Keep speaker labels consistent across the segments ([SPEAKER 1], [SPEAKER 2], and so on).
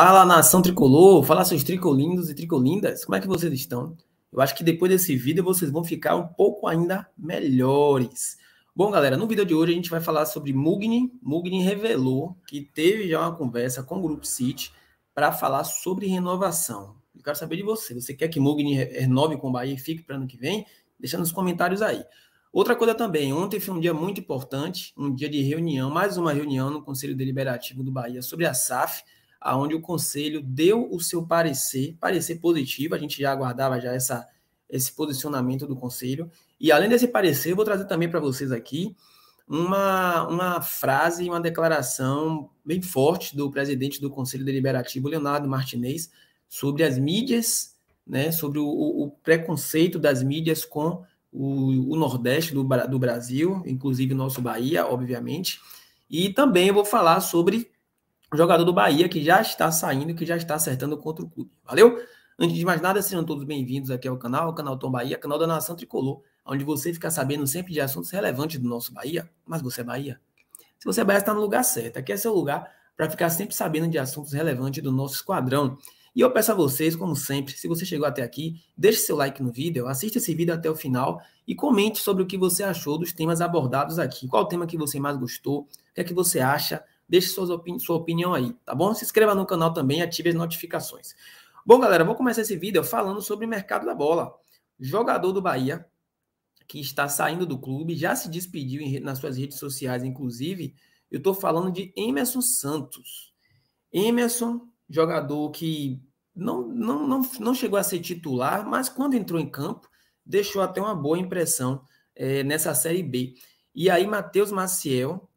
[SPEAKER 1] Fala nação tricolor, fala seus tricolindos e tricolindas, como é que vocês estão? Eu acho que depois desse vídeo vocês vão ficar um pouco ainda melhores. Bom, galera, no vídeo de hoje a gente vai falar sobre Mugni. Mugni revelou que teve já uma conversa com o Grupo City para falar sobre renovação. Eu quero saber de você. Você quer que Mugni renove com o Bahia e fique para ano que vem? Deixa nos comentários aí. Outra coisa também, ontem foi um dia muito importante, um dia de reunião, mais uma reunião no Conselho Deliberativo do Bahia sobre a SAF aonde o conselho deu o seu parecer, parecer positivo, a gente já aguardava já essa, esse posicionamento do conselho. E além desse parecer, eu vou trazer também para vocês aqui uma, uma frase, uma declaração bem forte do presidente do Conselho Deliberativo, Leonardo Martinez, sobre as mídias, né, sobre o, o preconceito das mídias com o, o Nordeste do, do Brasil, inclusive o nosso Bahia, obviamente. E também vou falar sobre um jogador do Bahia que já está saindo, que já está acertando contra o clube. Valeu? Antes de mais nada, sejam todos bem-vindos aqui ao canal, canal Tom Bahia, canal da Nação Tricolor, onde você fica sabendo sempre de assuntos relevantes do nosso Bahia. Mas você é Bahia? Se você é Bahia, está no lugar certo. Aqui é seu lugar para ficar sempre sabendo de assuntos relevantes do nosso esquadrão. E eu peço a vocês, como sempre, se você chegou até aqui, deixe seu like no vídeo, assista esse vídeo até o final e comente sobre o que você achou dos temas abordados aqui. Qual tema que você mais gostou? O que é que você acha Deixe suas opini sua opinião aí, tá bom? Se inscreva no canal também e ative as notificações. Bom, galera, vou começar esse vídeo falando sobre o mercado da bola. Jogador do Bahia, que está saindo do clube, já se despediu em, nas suas redes sociais, inclusive. Eu estou falando de Emerson Santos. Emerson, jogador que não, não, não, não chegou a ser titular, mas quando entrou em campo, deixou até uma boa impressão é, nessa Série B. E aí, Matheus Maciel,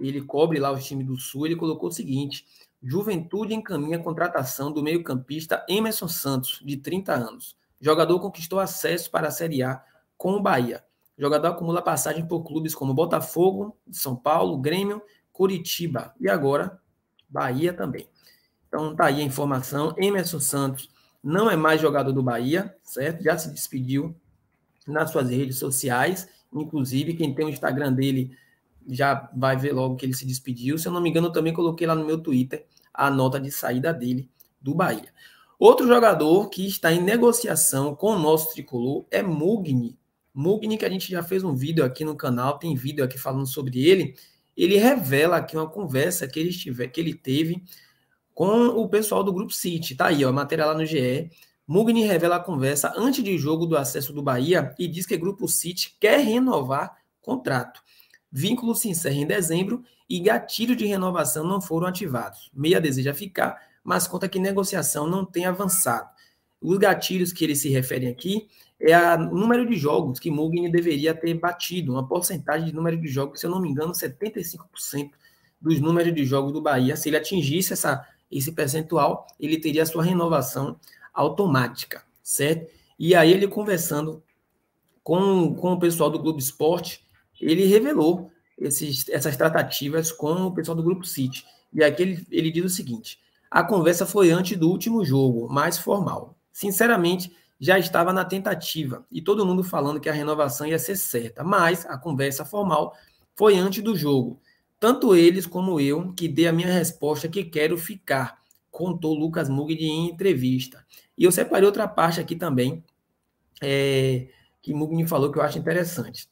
[SPEAKER 1] ele cobre lá o time do Sul, ele colocou o seguinte: Juventude encaminha a contratação do meio-campista Emerson Santos, de 30 anos. Jogador conquistou acesso para a Série A com o Bahia. Jogador acumula passagem por clubes como Botafogo, São Paulo, Grêmio, Curitiba e agora Bahia também. Então tá aí a informação. Emerson Santos não é mais jogador do Bahia, certo? Já se despediu nas suas redes sociais. Inclusive, quem tem o Instagram dele já vai ver logo que ele se despediu. Se eu não me engano, eu também coloquei lá no meu Twitter a nota de saída dele do Bahia. Outro jogador que está em negociação com o nosso tricolor é Mugni. Mugni, que a gente já fez um vídeo aqui no canal, tem vídeo aqui falando sobre ele. Ele revela aqui uma conversa que ele, tiver, que ele teve com o pessoal do Grupo City. Tá aí, ó, matéria lá no GE. Mugni revela a conversa antes de jogo do acesso do Bahia e diz que o Grupo City quer renovar contrato vínculo se encerra em dezembro e gatilho de renovação não foram ativados. Meia deseja ficar, mas conta que negociação não tem avançado. Os gatilhos que eles se referem aqui é o número de jogos que Mugni deveria ter batido, uma porcentagem de número de jogos, se eu não me engano, 75% dos números de jogos do Bahia. Se ele atingisse essa, esse percentual, ele teria a sua renovação automática, certo? E aí ele conversando com, com o pessoal do Globo Esporte, ele revelou esses, essas tratativas com o pessoal do Grupo City. E aqui ele, ele diz o seguinte: a conversa foi antes do último jogo, mais formal. Sinceramente, já estava na tentativa e todo mundo falando que a renovação ia ser certa, mas a conversa formal foi antes do jogo. Tanto eles como eu que dei a minha resposta que quero ficar, contou Lucas Mugni em entrevista. E eu separei outra parte aqui também, é, que Mugni falou que eu acho interessante.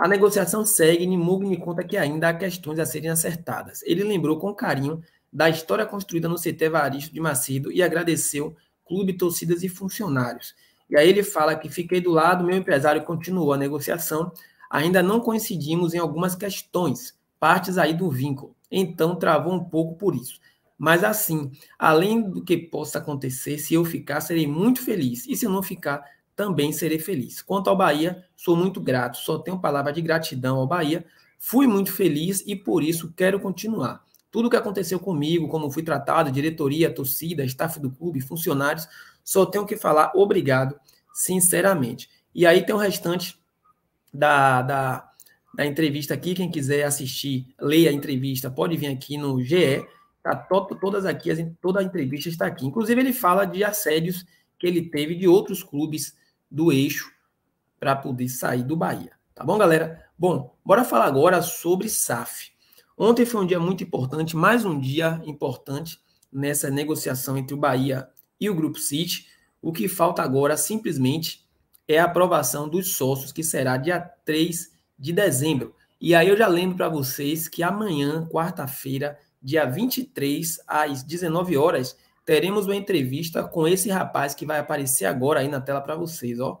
[SPEAKER 1] A negociação segue e Nimugni conta que ainda há questões a serem acertadas. Ele lembrou com carinho da história construída no CT Varisto de Macedo e agradeceu clube, torcidas e funcionários. E aí ele fala que fiquei do lado, meu empresário continuou a negociação, ainda não coincidimos em algumas questões, partes aí do vínculo. Então travou um pouco por isso. Mas assim, além do que possa acontecer, se eu ficar, serei muito feliz. E se eu não ficar, também serei feliz. Quanto ao Bahia, sou muito grato, só tenho palavra de gratidão ao Bahia. Fui muito feliz e por isso quero continuar. Tudo o que aconteceu comigo, como fui tratado, diretoria, torcida, staff do clube, funcionários, só tenho que falar obrigado, sinceramente. E aí tem o restante da, da, da entrevista aqui. Quem quiser assistir, leia a entrevista, pode vir aqui no GE. Tá todas aqui, toda a entrevista está aqui. Inclusive, ele fala de assédios que ele teve de outros clubes do eixo para poder sair do Bahia. Tá bom, galera? Bom, bora falar agora sobre SAF. Ontem foi um dia muito importante, mais um dia importante nessa negociação entre o Bahia e o Grupo City. O que falta agora simplesmente é a aprovação dos sócios, que será dia 3 de dezembro. E aí eu já lembro para vocês que amanhã, quarta-feira, dia 23 às 19 horas, teremos uma entrevista com esse rapaz que vai aparecer agora aí na tela para vocês, ó.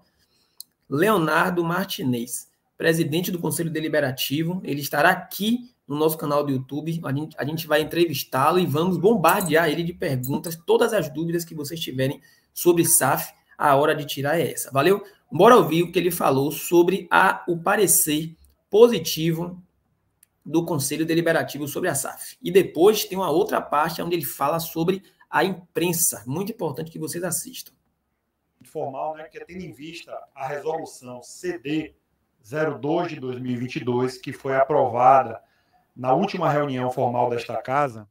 [SPEAKER 1] Leonardo Martinez, presidente do Conselho Deliberativo. Ele estará aqui no nosso canal do YouTube. A gente, a gente vai entrevistá-lo e vamos bombardear ele de perguntas. Todas as dúvidas que vocês tiverem sobre SAF, a hora de tirar é essa. Valeu? Bora ouvir o que ele falou sobre a, o parecer positivo do Conselho Deliberativo sobre a SAF. E depois tem uma outra parte onde ele fala sobre a imprensa. Muito importante que vocês
[SPEAKER 2] assistam. Formal, né, que é tendo em vista a resolução CD 02 de 2022, que foi aprovada na última reunião formal desta casa,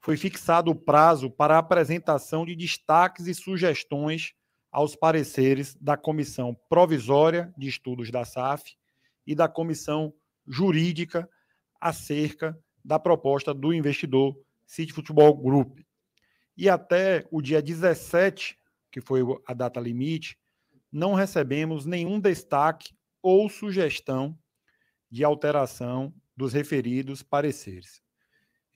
[SPEAKER 2] foi fixado o prazo para a apresentação de destaques e sugestões aos pareceres da Comissão Provisória de Estudos da SAF e da Comissão Jurídica acerca da proposta do investidor City Futebol Group e até o dia 17, que foi a data limite, não recebemos nenhum destaque ou sugestão de alteração dos referidos pareceres.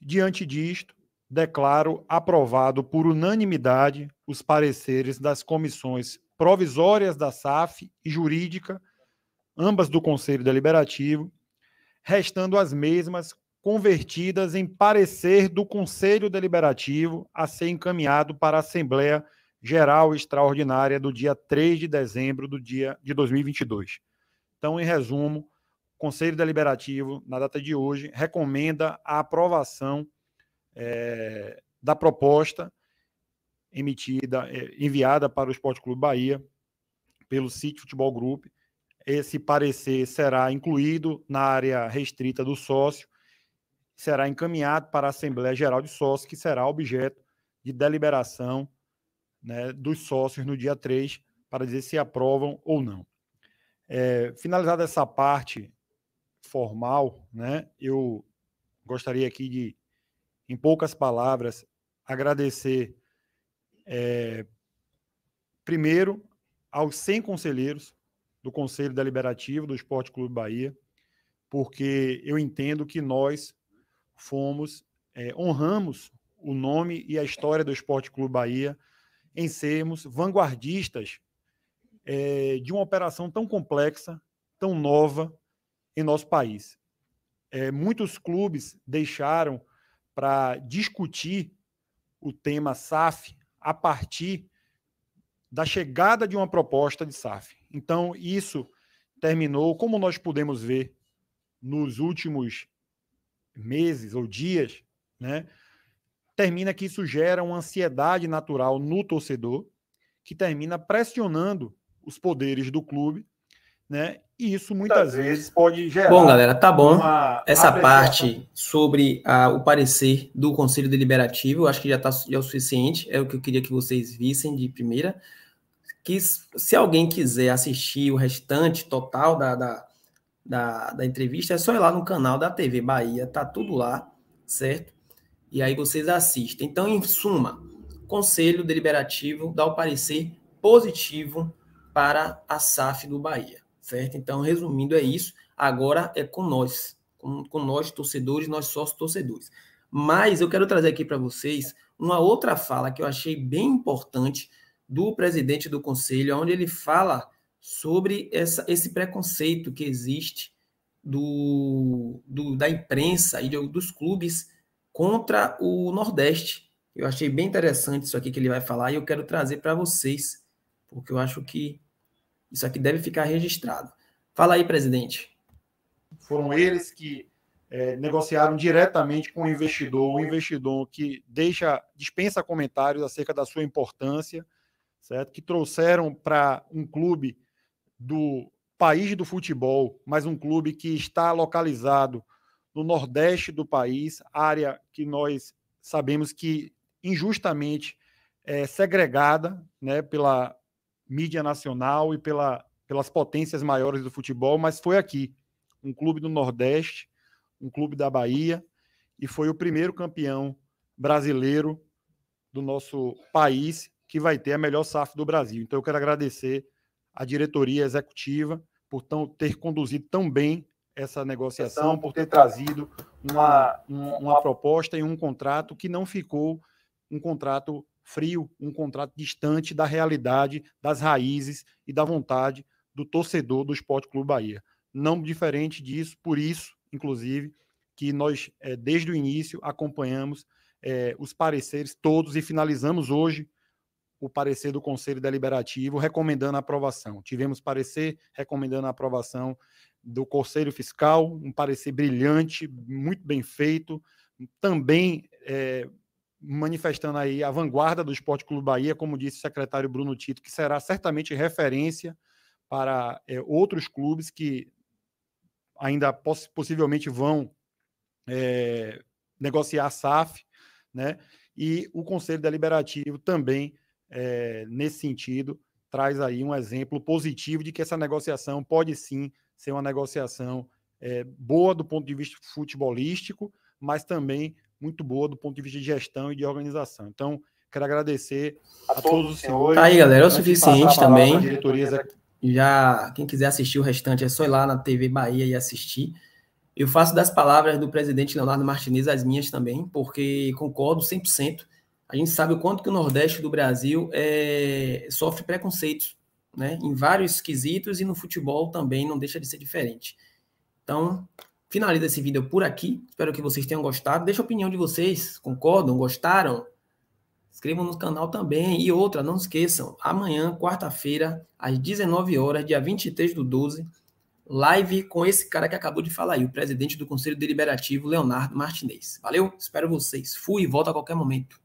[SPEAKER 2] Diante disto, declaro aprovado por unanimidade os pareceres das comissões provisórias da SAF e jurídica, ambas do Conselho Deliberativo, restando as mesmas convertidas em parecer do Conselho Deliberativo a ser encaminhado para a Assembleia Geral Extraordinária do dia 3 de dezembro do dia de 2022. Então, em resumo, o Conselho Deliberativo, na data de hoje, recomenda a aprovação é, da proposta emitida, é, enviada para o Esporte Clube Bahia pelo City Futebol Group. Esse parecer será incluído na área restrita do sócio será encaminhado para a Assembleia Geral de Sócios, que será objeto de deliberação né, dos sócios no dia 3, para dizer se aprovam ou não. É, finalizada essa parte formal, né, eu gostaria aqui de, em poucas palavras, agradecer é, primeiro aos 100 conselheiros do Conselho Deliberativo do Esporte Clube Bahia, porque eu entendo que nós fomos, é, honramos o nome e a história do Esporte Clube Bahia em sermos vanguardistas é, de uma operação tão complexa, tão nova em nosso país. É, muitos clubes deixaram para discutir o tema SAF a partir da chegada de uma proposta de SAF. Então, isso terminou, como nós pudemos ver nos últimos meses ou dias, né? Termina que isso gera uma ansiedade natural no torcedor, que termina pressionando os poderes do clube, né? E isso muitas vezes pode gerar. Bom, galera, tá bom. Essa parte
[SPEAKER 1] sobre a, ah, o parecer do Conselho Deliberativo, acho que já, tá, é o suficiente. É o que eu queria que vocês vissem de primeira. Que se alguém quiser assistir o restante total da, da da, da entrevista, é só ir lá no canal da TV Bahia, tá tudo lá, certo? E aí vocês assistem. Então, em suma, Conselho Deliberativo dá o parecer positivo para a SAF do Bahia, certo? Então, resumindo, é isso. Agora é com nós, com, com nós torcedores, nós sócios torcedores. Mas eu quero trazer aqui para vocês uma outra fala que eu achei bem importante do presidente do conselho, onde ele fala sobre essa, esse preconceito que existe do, do, da imprensa e dos clubes contra o Nordeste. Eu achei bem interessante isso aqui que ele vai falar e eu quero trazer para vocês, porque eu acho que isso aqui deve ficar registrado. Fala aí, presidente.
[SPEAKER 2] Foram eles que é, negociaram diretamente com o investidor, o investidor que deixa dispensa comentários acerca da sua importância, certo? Que trouxeram para um clube do país do futebol, mas um clube que está localizado no nordeste do país, área que nós sabemos que injustamente é segregada né, pela mídia nacional e pela, pelas potências maiores do futebol, mas foi aqui, um clube do Nordeste, um clube da Bahia, e foi o primeiro campeão brasileiro do nosso país que vai ter a melhor SAF do Brasil. Então eu quero agradecer a diretoria executiva por tão, ter conduzido tão bem essa negociação, por ter trazido uma, uma, uma proposta e um contrato que não ficou um contrato frio, um contrato distante da realidade, das raízes e da vontade do torcedor do Esporte Clube Bahia. Não diferente disso, por isso, inclusive, que nós, eh, desde o início, acompanhamos eh, os pareceres todos e finalizamos hoje o parecer do Conselho Deliberativo recomendando a aprovação. Tivemos parecer recomendando a aprovação do Conselho Fiscal, um parecer brilhante, muito bem feito, também é, manifestando aí a vanguarda do Esporte Clube Bahia, como disse o secretário Bruno Tito, que será certamente referência para é, outros clubes que ainda poss possivelmente vão é, negociar a SAF, né? E o Conselho Deliberativo também é, nesse sentido, traz aí um exemplo positivo de que essa negociação pode sim ser uma negociação é, boa do ponto de vista futebolístico, mas também muito boa do ponto de vista de gestão e de organização. Então, quero agradecer a, a todos os senhores. Tá aí, galera, é o suficiente também.
[SPEAKER 1] Já, quem quiser assistir o restante, é só ir lá na TV Bahia e assistir. Eu faço das palavras do presidente Leonardo Martinez as minhas também, porque concordo 100% a gente sabe o quanto que o Nordeste do Brasil é, sofre preconceitos, né? Em vários quesitos e no futebol também não deixa de ser diferente. Então, finalizo esse vídeo por aqui. Espero que vocês tenham gostado. Deixa a opinião de vocês. Concordam? Gostaram? Inscrevam no canal também. E outra, não esqueçam, amanhã, quarta-feira, às 19 horas, dia 23 do 12, live com esse cara que acabou de falar aí, o presidente do Conselho Deliberativo, Leonardo Martinez. Valeu? Espero vocês. Fui e volto a qualquer momento.